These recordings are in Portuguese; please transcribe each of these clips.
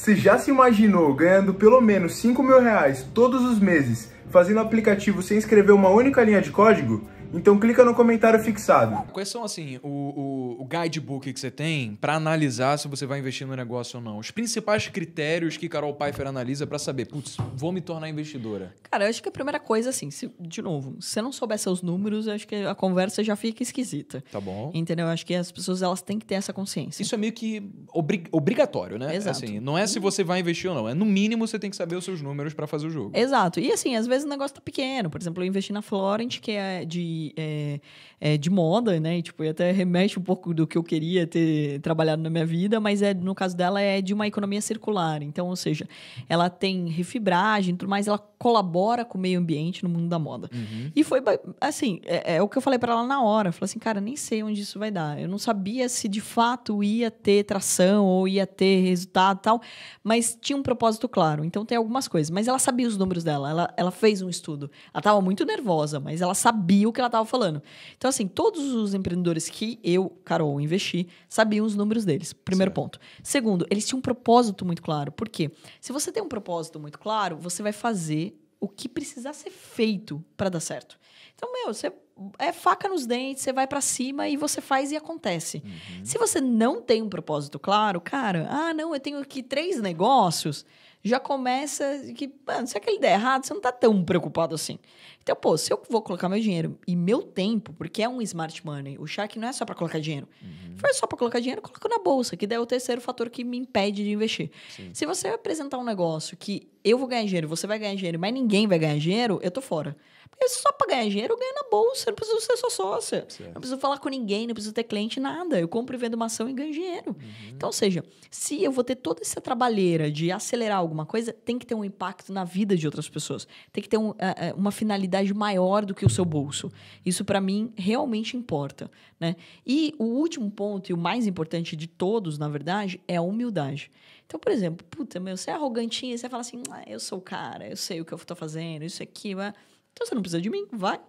Você já se imaginou ganhando pelo menos 5 mil reais todos os meses fazendo aplicativo sem escrever uma única linha de código? Então clica no comentário fixado. Quais são, assim, o, o, o guidebook que você tem para analisar se você vai investir no negócio ou não? Os principais critérios que Carol Pfeiffer analisa para saber, putz, vou me tornar investidora? Cara, eu acho que a primeira coisa, assim, se, de novo, se você não souber seus números, acho que a conversa já fica esquisita. Tá bom. Entendeu? Eu acho que as pessoas, elas têm que ter essa consciência. Isso é meio que obrigatório, né? Exato. Assim, não é se você vai investir ou não, é no mínimo você tem que saber os seus números para fazer o jogo. Exato. E assim, às vezes o negócio tá pequeno. Por exemplo, eu investi na Florent, que é de é, é, de moda, né? E, tipo, até remete um pouco do que eu queria ter trabalhado na minha vida, mas é no caso dela é de uma economia circular. Então, ou seja, ela tem refibragem, tudo mais, ela colabora com o meio ambiente no mundo da moda. Uhum. E foi assim, é, é, o que eu falei para ela na hora. Eu falei assim, cara, nem sei onde isso vai dar. Eu não sabia se de fato ia ter tração ou ia ter resultado, tal. Mas tinha um propósito claro. Então tem algumas coisas. Mas ela sabia os números dela. Ela, ela fez um estudo. Ela estava muito nervosa, mas ela sabia o que ela estava falando. Então, assim, todos os empreendedores que eu, Carol, investi, sabiam os números deles. Primeiro certo. ponto. Segundo, eles tinham um propósito muito claro. Por quê? Se você tem um propósito muito claro, você vai fazer o que precisar ser feito para dar certo. Então, meu, você é faca nos dentes, você vai para cima e você faz e acontece. Uhum. Se você não tem um propósito claro, cara, ah, não, eu tenho aqui três negócios já começa que, mano, se aquele der errado, você não tá tão preocupado assim. Então, pô, se eu vou colocar meu dinheiro e meu tempo, porque é um smart money, o Shark não é só para colocar dinheiro. Uhum. Foi só para colocar dinheiro, eu coloco na bolsa, que daí é o terceiro fator que me impede de investir. Sim. Se você apresentar um negócio que eu vou ganhar dinheiro, você vai ganhar dinheiro, mas ninguém vai ganhar dinheiro, eu tô fora. Porque só pra ganhar dinheiro eu ganho na bolsa, não preciso ser sua sócia. Certo. Não preciso falar com ninguém, não preciso ter cliente, nada. Eu compro e vendo uma ação e ganho dinheiro. Uhum. Então, ou seja, se eu vou ter toda essa trabalheira de acelerar alguma coisa, tem que ter um impacto na vida de outras pessoas. Tem que ter um, eh, eh, uma finalidade maior do que o seu bolso. Isso, para mim, realmente importa. Né? E o último ponto, e o mais importante de todos, na verdade, é a humildade. Então, por exemplo, puta, meu, você é arrogantinha, você fala assim, ah, eu sou o cara, eu sei o que eu estou fazendo, isso aqui, mas... É. então você não precisa de mim, vai.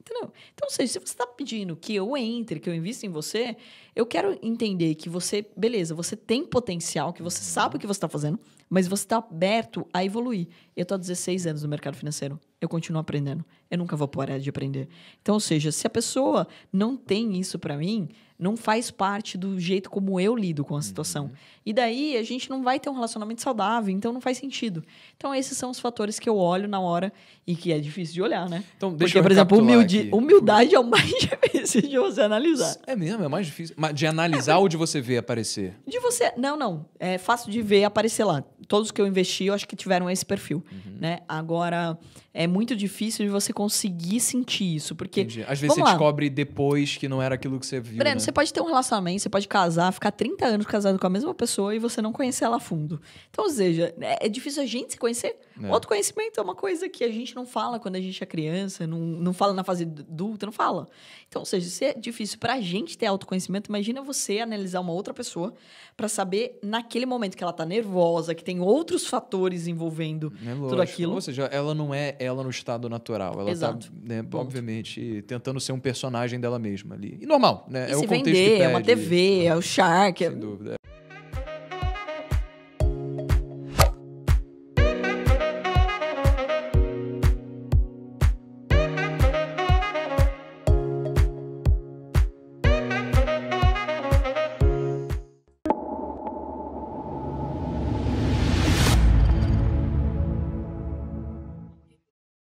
Entendeu? Então, ou seja, se você está pedindo que eu entre, que eu invista em você, eu quero entender que você, beleza, você tem potencial, que você sabe o que você está fazendo, mas você está aberto a evoluir. Eu estou há 16 anos no mercado financeiro eu continuo aprendendo. Eu nunca vou parar de aprender. Então, ou seja, se a pessoa não tem isso para mim, não faz parte do jeito como eu lido com a situação. Uhum. E daí a gente não vai ter um relacionamento saudável, então não faz sentido. Então, esses são os fatores que eu olho na hora e que é difícil de olhar, né? Então, deixa Porque, eu por exemplo, humilde, humildade é o mais difícil de você analisar. É mesmo, é mais difícil. Mas de analisar é, ou de você ver aparecer? De você. Não, não. É fácil de ver aparecer lá todos que eu investi, eu acho que tiveram esse perfil, uhum. né? Agora, é muito difícil de você conseguir sentir isso, porque... Entendi. Às vezes você lá. descobre depois que não era aquilo que você viu, Breno, né? você pode ter um relacionamento, você pode casar, ficar 30 anos casado com a mesma pessoa e você não conhecer ela a fundo. Então, ou seja, né, é, difícil a gente se conhecer. É. autoconhecimento é uma coisa que a gente não fala quando a gente é criança, não, não fala na fase adulta, não fala. Então, ou seja, se é difícil pra gente ter autoconhecimento, imagina você analisar uma outra pessoa para saber naquele momento que ela tá nervosa, que tem outros fatores envolvendo é lógico. tudo aquilo. Ou seja, ela não é ela no estado natural. Ela tá, Exato. Tá, né, obviamente, tentando ser um personagem dela mesma ali. E normal, né? E é se o contexto vender, é uma TV, é, né? é o Shark. É Sem é... dúvida.